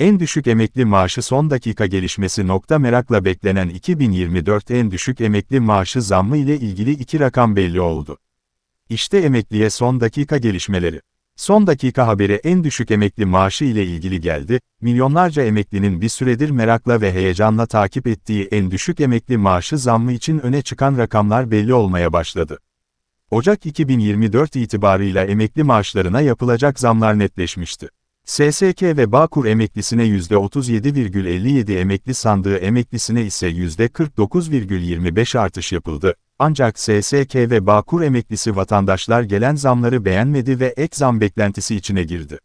En düşük emekli maaşı son dakika gelişmesi nokta merakla beklenen 2024 en düşük emekli maaşı zammı ile ilgili iki rakam belli oldu. İşte emekliye son dakika gelişmeleri. Son dakika haberi en düşük emekli maaşı ile ilgili geldi, milyonlarca emeklinin bir süredir merakla ve heyecanla takip ettiği en düşük emekli maaşı zammı için öne çıkan rakamlar belli olmaya başladı. Ocak 2024 itibarıyla emekli maaşlarına yapılacak zamlar netleşmişti. SSK ve Bağkur emeklisine %37,57 emekli sandığı emeklisine ise %49,25 artış yapıldı. Ancak SSK ve Bağkur emeklisi vatandaşlar gelen zamları beğenmedi ve ek zam beklentisi içine girdi.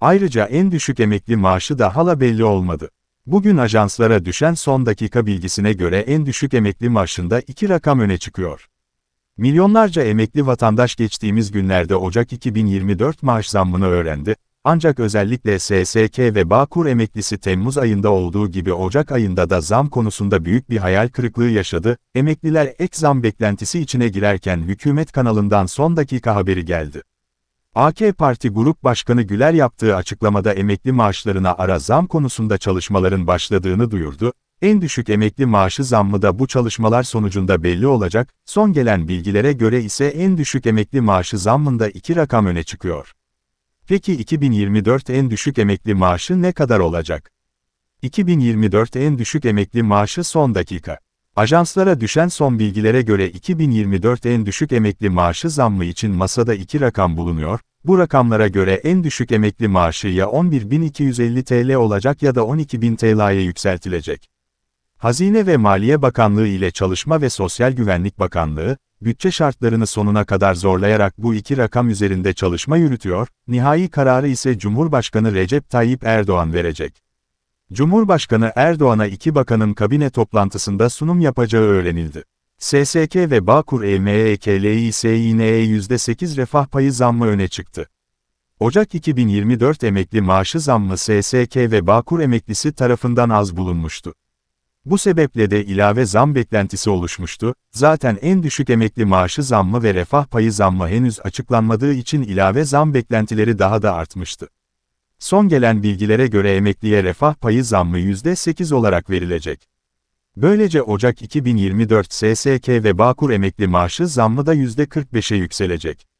Ayrıca en düşük emekli maaşı da hala belli olmadı. Bugün ajanslara düşen son dakika bilgisine göre en düşük emekli maaşında iki rakam öne çıkıyor. Milyonlarca emekli vatandaş geçtiğimiz günlerde Ocak 2024 maaş zammını öğrendi. Ancak özellikle SSK ve Bağkur emeklisi Temmuz ayında olduğu gibi Ocak ayında da zam konusunda büyük bir hayal kırıklığı yaşadı. Emekliler ek zam beklentisi içine girerken hükümet kanalından son dakika haberi geldi. AK Parti Grup Başkanı Güler yaptığı açıklamada emekli maaşlarına ara zam konusunda çalışmaların başladığını duyurdu. En düşük emekli maaşı zammı da bu çalışmalar sonucunda belli olacak, son gelen bilgilere göre ise en düşük emekli maaşı zammında iki rakam öne çıkıyor. Peki 2024 en düşük emekli maaşı ne kadar olacak? 2024 en düşük emekli maaşı son dakika. Ajanslara düşen son bilgilere göre 2024 en düşük emekli maaşı zammı için masada iki rakam bulunuyor. Bu rakamlara göre en düşük emekli maaşı ya 11.250 TL olacak ya da 12.000 TL'ye yükseltilecek. Hazine ve Maliye Bakanlığı ile Çalışma ve Sosyal Güvenlik Bakanlığı, bütçe şartlarını sonuna kadar zorlayarak bu iki rakam üzerinde çalışma yürütüyor, nihai kararı ise Cumhurbaşkanı Recep Tayyip Erdoğan verecek. Cumhurbaşkanı Erdoğan'a iki bakanın kabine toplantısında sunum yapacağı öğrenildi. SSK ve Bağkur EMEKLİ SİNE'ye %8 refah payı zammı öne çıktı. Ocak 2024 emekli maaşı zammı SSK ve Bağkur emeklisi tarafından az bulunmuştu. Bu sebeple de ilave zam beklentisi oluşmuştu, zaten en düşük emekli maaşı zammı ve refah payı zammı henüz açıklanmadığı için ilave zam beklentileri daha da artmıştı. Son gelen bilgilere göre emekliye refah payı zammı %8 olarak verilecek. Böylece Ocak 2024 SSK ve Bağkur emekli maaşı zammı da %45'e yükselecek.